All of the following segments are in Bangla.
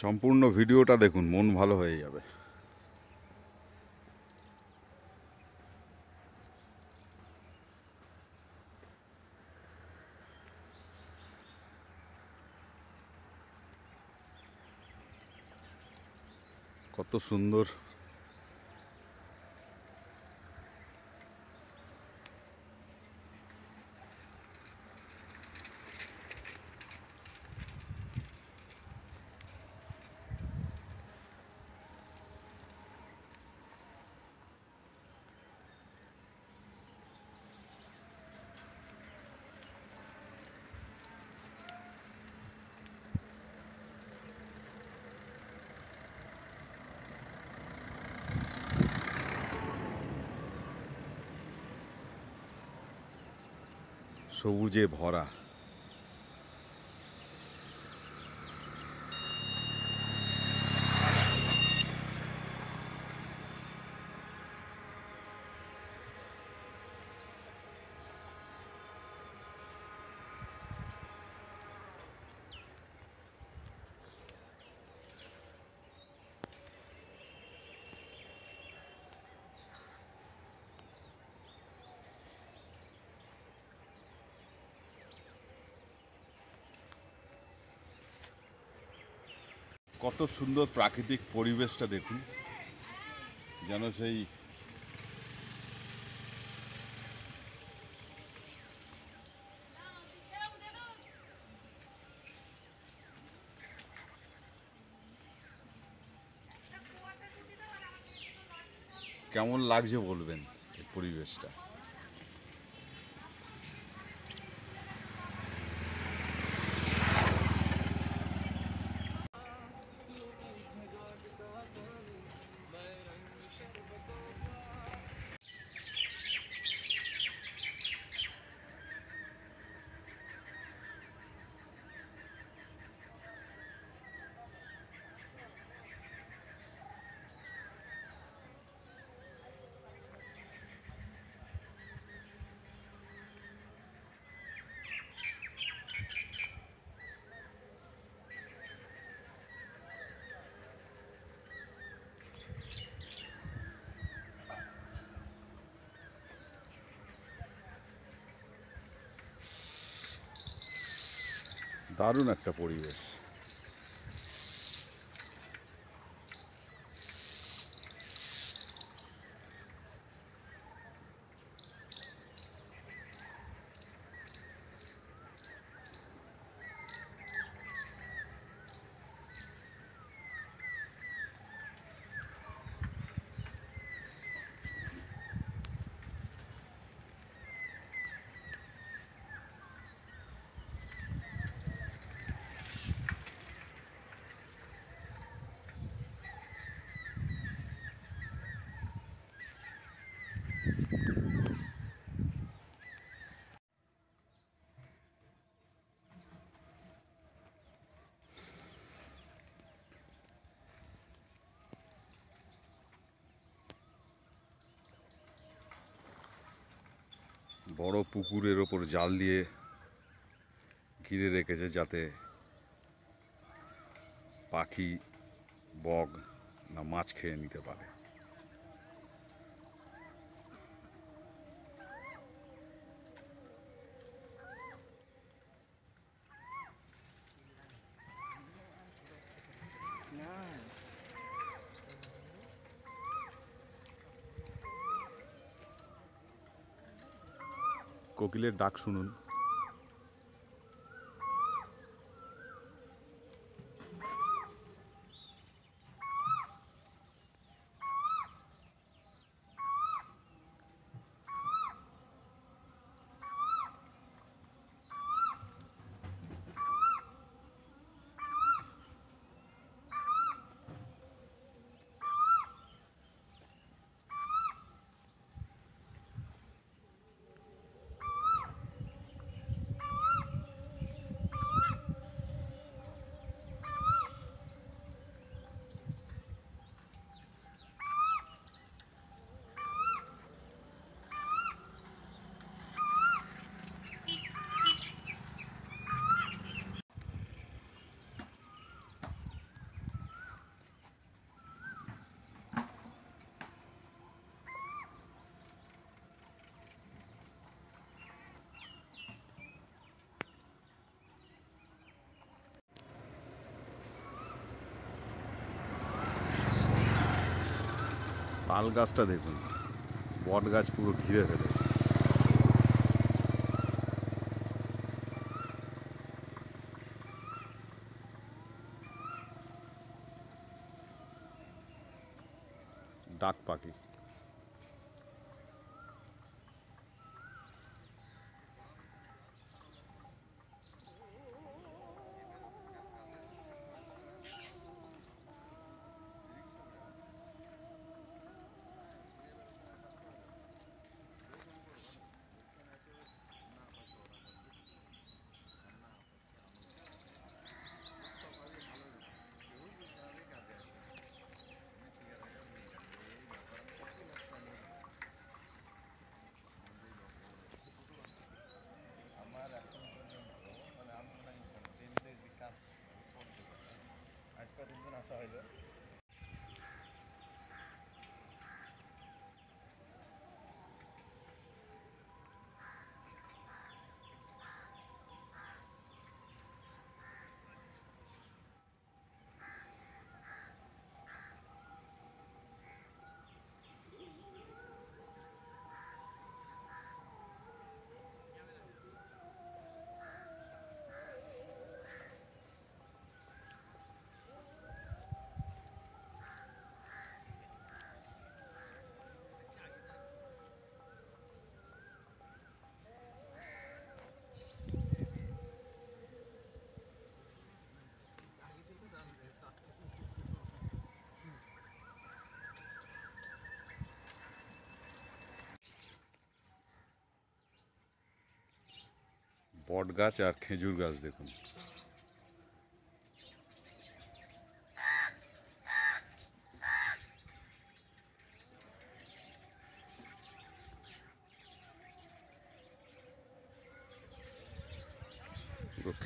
সম্পূর্ণ ভিডিওটা দেখুন মন ভালো হয়ে যাবে কত সুন্দর সবুজে ভরা কত সুন্দর প্রাকৃতিক পরিবেশটা দেখুন যেন সেই কেমন লাগছে বলবেন এই পরিবেশটা দারুণ একটা পরিবেশ বড় পুকুরের ওপর জাল দিয়ে ঘিরে রেখেছে যাতে পাখি বগ না মাছ খেয়ে নিতে পারে কোকিলের ডাক শুনুন তাল গাছটা দেখুন বট গাছ পুরো ঘিরে ফেলে বট গাছ আর খেজুর গাছ দেখুন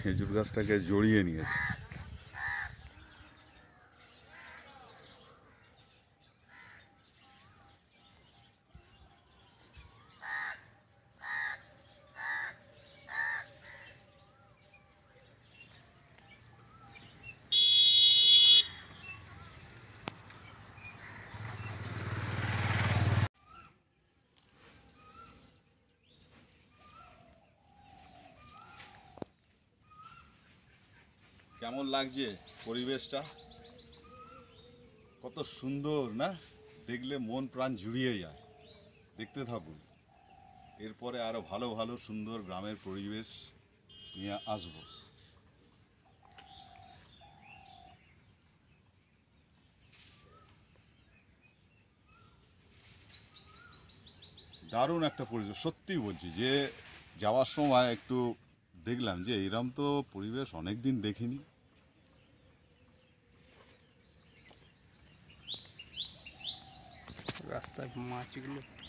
খেজুর গাছটাকে জড়িয়ে নিয়েছে কেমন লাগছে পরিবেশটা কত সুন্দর না দেখলে মন প্রাণ জুড়িয়ে যায় দেখতে থাকুন এরপরে আরও ভালো ভালো সুন্দর গ্রামের পরিবেশ নিয়ে আসব দারুণ একটা পরিবেশ সত্যি বলছি যে যাওয়ার সময় একটু দেখলাম যে এইরম তো পরিবেশ অনেক দিন দেখিনি রাস্তায় মাছগুলো